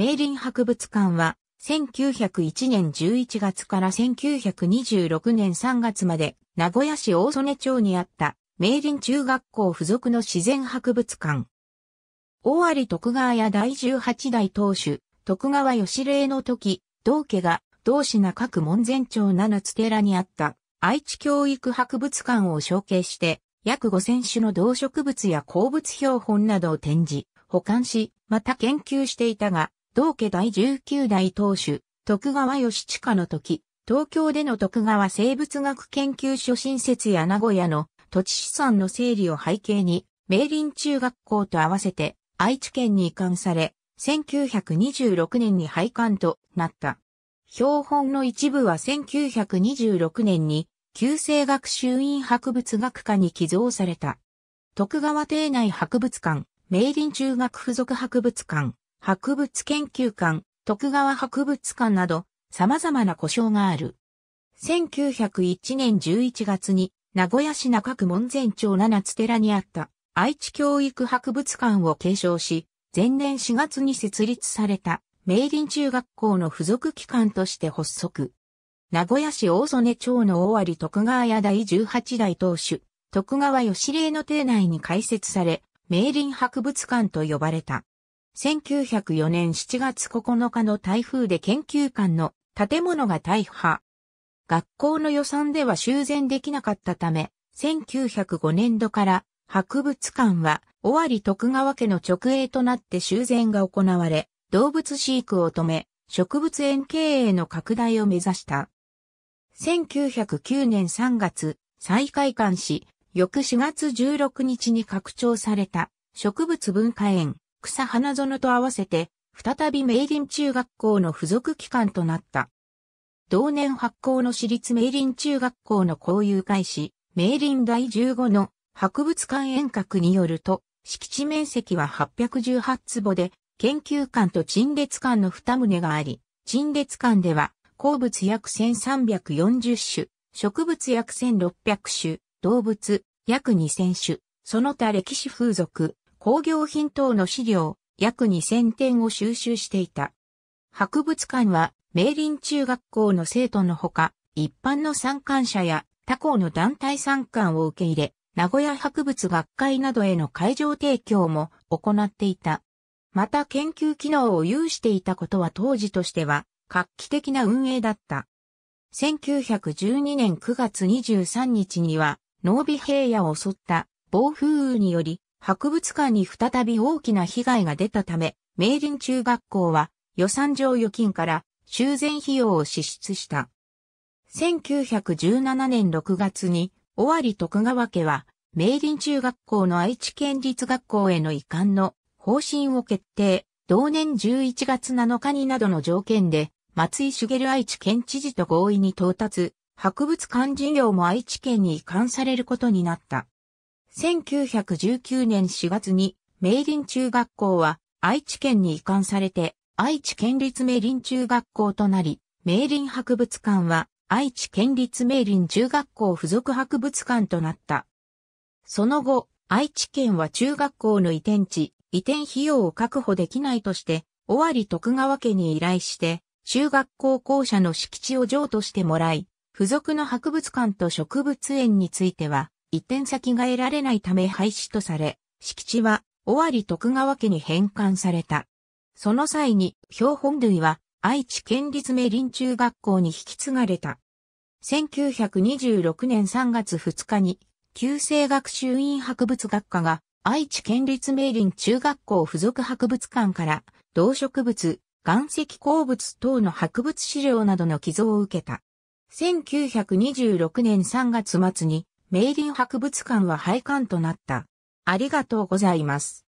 明倫博物館は、1901年11月から1926年3月まで、名古屋市大曽根町にあった、明倫中学校付属の自然博物館。大有徳川や第18代当主、徳川義礼の時、同家が、同市な各門前町七つ寺にあった、愛知教育博物館を承継して、約5000種の動植物や鉱物標本などを展示、保管し、また研究していたが、同家第19代当主、徳川義親の時、東京での徳川生物学研究所新設や名古屋の土地資産の整理を背景に、明林中学校と合わせて愛知県に移管され、1926年に廃刊となった。標本の一部は1926年に旧制学習院博物学科に寄贈された。徳川邸内博物館、明林中学附属博物館、博物研究館、徳川博物館など様々な故障がある。1901年11月に名古屋市中区門前町七つ寺にあった愛知教育博物館を継承し、前年4月に設立された明林中学校の付属機関として発足。名古屋市大曽根町の大有徳川屋第18代当主、徳川義礼の邸内に開設され、明林博物館と呼ばれた。1904年7月9日の台風で研究館の建物が大破。学校の予算では修繕できなかったため、1905年度から博物館は尾張徳川家の直営となって修繕が行われ、動物飼育を止め、植物園経営の拡大を目指した。1909年3月、再開館し、翌4月16日に拡張された植物文化園草花園と合わせて、再び明林中学校の付属機関となった。同年発行の私立明林中学校の交友会誌、明林第15の博物館遠隔によると、敷地面積は818坪で、研究館と陳列館の二棟があり、陳列館では、鉱物約1340種、植物約1600種、動物約2000種、その他歴史風俗、工業品等の資料、約2000点を収集していた。博物館は、明林中学校の生徒のほか、一般の参観者や他校の団体参観を受け入れ、名古屋博物学会などへの会場提供も行っていた。また研究機能を有していたことは当時としては画期的な運営だった。1912年9月23日には、濃尾平野を襲った暴風雨により博物館に再び大きな被害が出たため、明林中学校は予算上預金から修繕費用を支出した。1917年6月に、尾張徳川家は、明林中学校の愛知県立学校への移管の方針を決定、同年11月7日になどの条件で、松井茂愛知県知事と合意に到達、博物館事業も愛知県に移管されることになった。1919年4月に、明林中学校は愛知県に移管されて、愛知県立明林中学校となり、明林博物館は愛知県立明林中学校附属博物館となった。その後、愛知県は中学校の移転地、移転費用を確保できないとして、尾張徳川家に依頼して、中学校校舎の敷地を譲渡してもらい、付属の博物館と植物園については、移転先が得られないため廃止とされ、敷地は尾張徳川家に返還された。その際に標本類は愛知県立名林中学校に引き継がれた。1926年3月2日に、旧制学習院博物学科が愛知県立名林中学校附属博物館から動植物、岩石鉱物等の博物資料などの寄贈を受けた。1926年3月末に明倫博物館は廃館となった。ありがとうございます。